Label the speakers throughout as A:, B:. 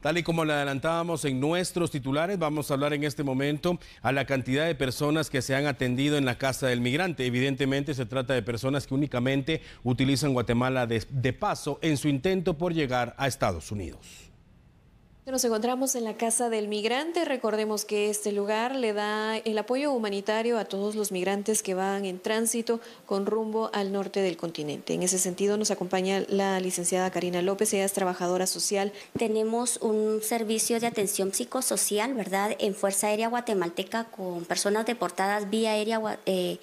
A: Tal y como le adelantábamos en nuestros titulares, vamos a hablar en este momento a la cantidad de personas que se han atendido en la Casa del Migrante. Evidentemente se trata de personas que únicamente utilizan Guatemala de, de paso en su intento por llegar a Estados Unidos.
B: Nos encontramos en la Casa del Migrante. Recordemos que este lugar le da el apoyo humanitario a todos los migrantes que van en tránsito con rumbo al norte del continente. En ese sentido nos acompaña la licenciada Karina
A: López, ella es trabajadora social. Tenemos un servicio de atención psicosocial, ¿verdad?, en Fuerza Aérea Guatemalteca con personas deportadas vía aérea. Eh,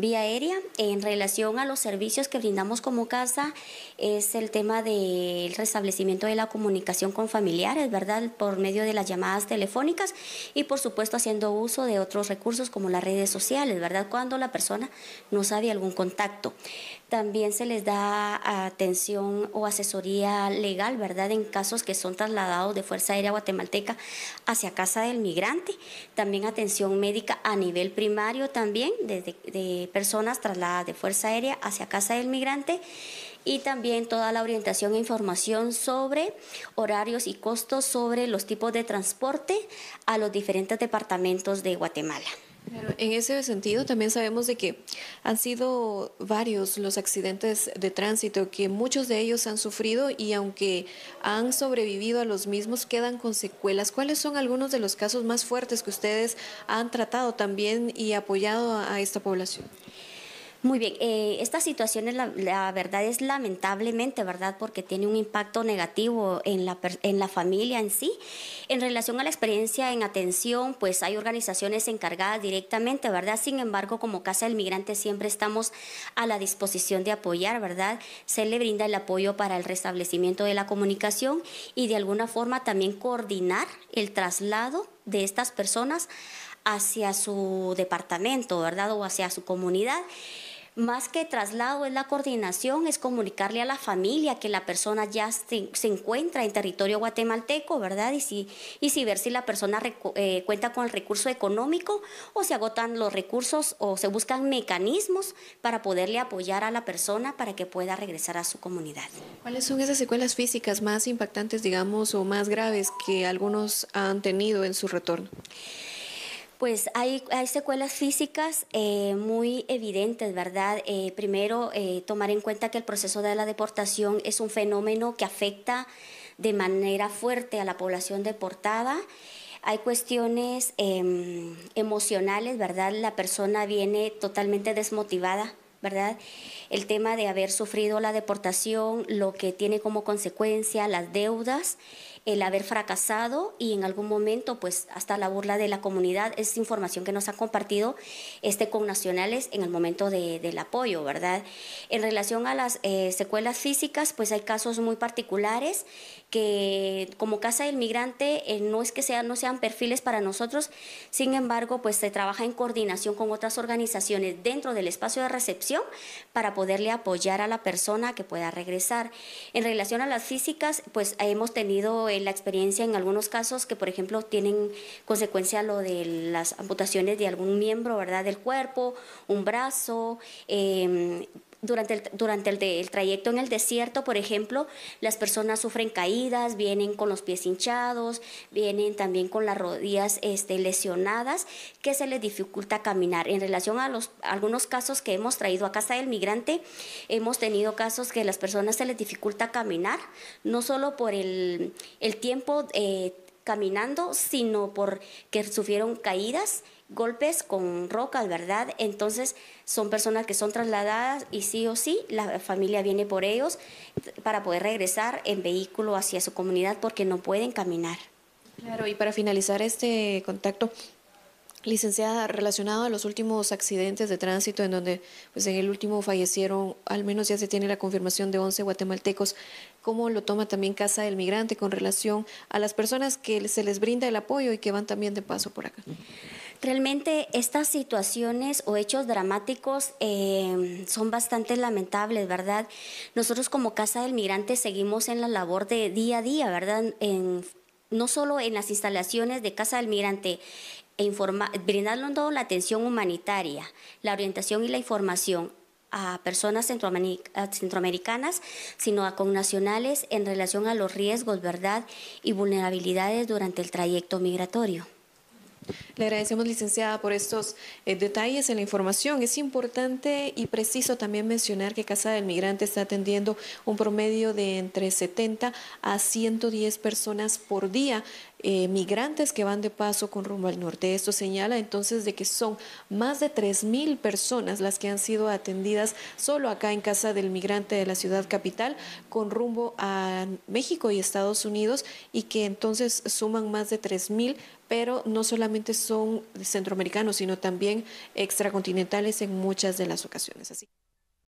A: vía aérea. En relación a los servicios que brindamos como casa, es el tema del restablecimiento de la comunicación con familiares, ¿verdad? Por medio de las llamadas telefónicas y por supuesto haciendo uso de otros recursos como las redes sociales, ¿verdad? Cuando la persona no sabe algún contacto. También se les da atención o asesoría legal, ¿verdad? En casos que son trasladados de Fuerza Aérea Guatemalteca hacia casa del migrante. También atención médica a nivel primario también, desde de personas trasladadas de Fuerza Aérea hacia Casa del Migrante y también toda la orientación e información sobre horarios y costos sobre los tipos de transporte a los diferentes departamentos de Guatemala en ese sentido, también sabemos de
B: que han sido varios los accidentes de tránsito que muchos de ellos han sufrido y aunque han sobrevivido a los mismos, quedan con secuelas. ¿Cuáles son algunos de los
A: casos más fuertes que ustedes han tratado también y apoyado a esta población? Muy bien, eh, esta situación es la, la, verdad es lamentablemente, ¿verdad? Porque tiene un impacto negativo en la, en la familia en sí. En relación a la experiencia en atención, pues hay organizaciones encargadas directamente, ¿verdad? Sin embargo, como Casa del Migrante siempre estamos a la disposición de apoyar, ¿verdad? Se le brinda el apoyo para el restablecimiento de la comunicación y de alguna forma también coordinar el traslado de estas personas hacia su departamento, ¿verdad? O hacia su comunidad más que traslado es la coordinación, es comunicarle a la familia que la persona ya se, encuentra en territorio guatemalteco, ¿verdad? Y si, y si ver si la persona eh, cuenta con el recurso económico o se agotan los recursos o se buscan mecanismos para poderle apoyar a la persona para que pueda regresar a su comunidad.
B: ¿Cuáles son esas secuelas físicas más impactantes, digamos, o más graves que algunos han tenido en su retorno?
A: Pues hay, secuelas físicas eh, muy evidentes, ¿verdad? Eh, primero, eh, tomar en cuenta que el proceso de la deportación es un fenómeno que afecta de manera fuerte a la población deportada. Hay cuestiones em, emocionales, ¿verdad? La persona viene totalmente desmotivada ¿verdad? El tema de haber sufrido la deportación, lo que tiene como consecuencia las deudas el haber fracasado y en algún momento pues hasta la burla de la comunidad es información que nos ha compartido este con nacionales en el momento del apoyo, ¿verdad? En relación a las eh, secuelas físicas pues hay casos muy particulares que como Casa del Migrante eh, no es que sean, no sean perfiles para nosotros, sin embargo pues se trabaja en coordinación con otras organizaciones dentro del espacio de recepción para poderle apoyar a la persona que pueda regresar. En relación a las físicas pues hemos tenido la experiencia en algunos casos que, por ejemplo, tienen consecuencia lo de las amputaciones de algún miembro, ¿verdad?, del cuerpo, un brazo, eh, durante, el, durante el, el, trayecto en el desierto, por ejemplo, las personas sufren caídas, vienen con los pies hinchados, vienen también con las rodillas este, lesionadas, que se les dificulta caminar. En relación a los algunos casos que hemos traído a casa del migrante, hemos tenido casos que a las personas se les dificulta caminar, no solo por el, el tiempo eh, caminando, sino porque sufrieron caídas, golpes con rocas, ¿verdad? Entonces son personas que son trasladadas y sí o sí la familia viene por ellos para poder regresar en vehículo hacia su comunidad porque no pueden caminar.
B: Claro, y para finalizar este contacto, Licenciada, relacionado a los últimos accidentes de tránsito, en donde pues en el último fallecieron, al menos ya se tiene la confirmación de 11 guatemaltecos, ¿cómo lo toma también Casa del Migrante con relación a las personas que se les brinda el apoyo y que van también
A: de paso por acá? Realmente estas situaciones o hechos dramáticos eh, son bastante lamentables, ¿verdad? Nosotros como Casa del Migrante seguimos en la labor de día a día, ¿verdad? En, no solo en las instalaciones de Casa del Migrante e informa, todo la atención humanitaria, la orientación y la información a personas centroamericanas, sino a connacionales en relación a los riesgos, verdad y vulnerabilidades durante el trayecto migratorio. Le agradecemos, licenciada, por estos eh, detalles en la información. Es importante
B: y preciso también mencionar que Casa del Migrante está atendiendo un promedio de entre 70 a 110 personas por día. Eh, migrantes que van de paso con rumbo al norte. Esto señala entonces de que son más de 3.000 personas las que han sido atendidas solo acá en Casa del Migrante de la ciudad capital con rumbo a México y Estados Unidos y que entonces suman más de 3.000 pero no solamente son centroamericanos, sino también extracontinentales en muchas de las ocasiones. Así.